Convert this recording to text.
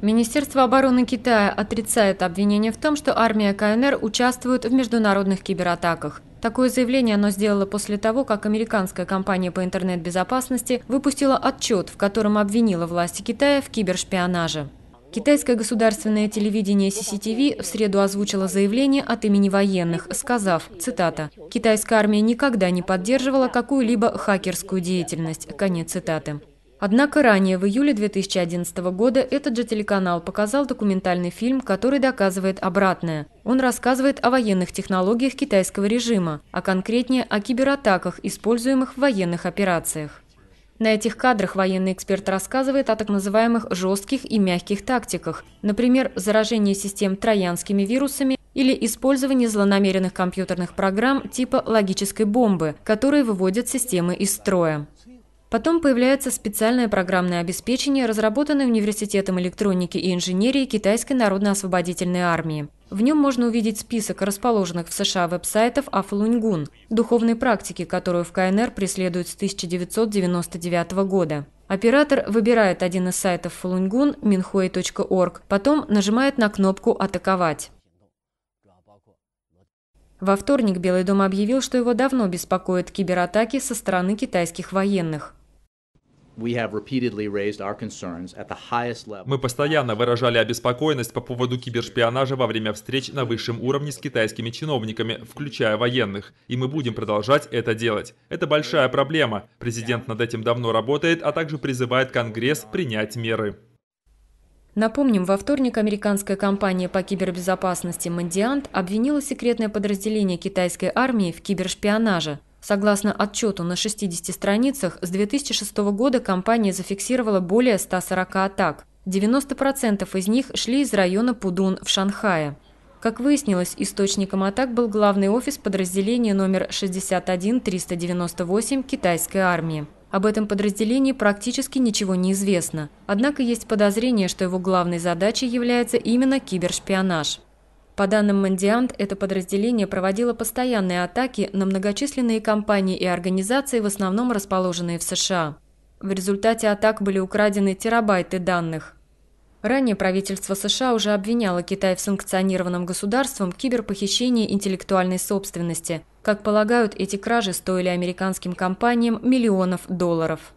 Министерство обороны Китая отрицает обвинение в том, что армия КНР участвует в международных кибератаках. Такое заявление оно сделало после того, как американская компания по интернет-безопасности выпустила отчет, в котором обвинила власти Китая в кибершпионаже. Китайское государственное телевидение CCTV в среду озвучило заявление от имени военных, сказав, цитата, «Китайская армия никогда не поддерживала какую-либо хакерскую деятельность». Конец цитаты. Однако ранее, в июле 2011 года, этот же телеканал показал документальный фильм, который доказывает обратное. Он рассказывает о военных технологиях китайского режима, а конкретнее о кибератаках, используемых в военных операциях. На этих кадрах военный эксперт рассказывает о так называемых жестких и мягких тактиках, например, заражение систем троянскими вирусами или использование злонамеренных компьютерных программ типа логической бомбы, которые выводят системы из строя. Потом появляется специальное программное обеспечение, разработанное Университетом электроники и инженерии Китайской народно-освободительной армии. В нем можно увидеть список расположенных в США веб-сайтов Афлуньгун, духовной практики, которую в КНР преследуют с 1999 года. Оператор выбирает один из сайтов фалуньгун minhui.org, потом нажимает на кнопку «Атаковать». Во вторник Белый дом объявил, что его давно беспокоят кибератаки со стороны китайских военных. Мы постоянно выражали обеспокоенность по поводу кибершпионажа во время встреч на высшем уровне с китайскими чиновниками, включая военных, и мы будем продолжать это делать. Это большая проблема. Президент над этим давно работает, а также призывает Конгресс принять меры. Напомним, во вторник американская компания по кибербезопасности «Мандиант» обвинила секретное подразделение китайской армии в кибершпионаже. Согласно отчету на 60 страницах, с 2006 года компания зафиксировала более 140 атак. 90% из них шли из района Пудун в Шанхае. Как выяснилось, источником атак был главный офис подразделения номер 61398 китайской армии. Об этом подразделении практически ничего не известно. Однако есть подозрение, что его главной задачей является именно кибершпионаж. По данным Мандиант, это подразделение проводило постоянные атаки на многочисленные компании и организации, в основном расположенные в США. В результате атак были украдены терабайты данных. Ранее правительство США уже обвиняло Китай в санкционированном государством киберпохищении интеллектуальной собственности. Как полагают, эти кражи стоили американским компаниям миллионов долларов.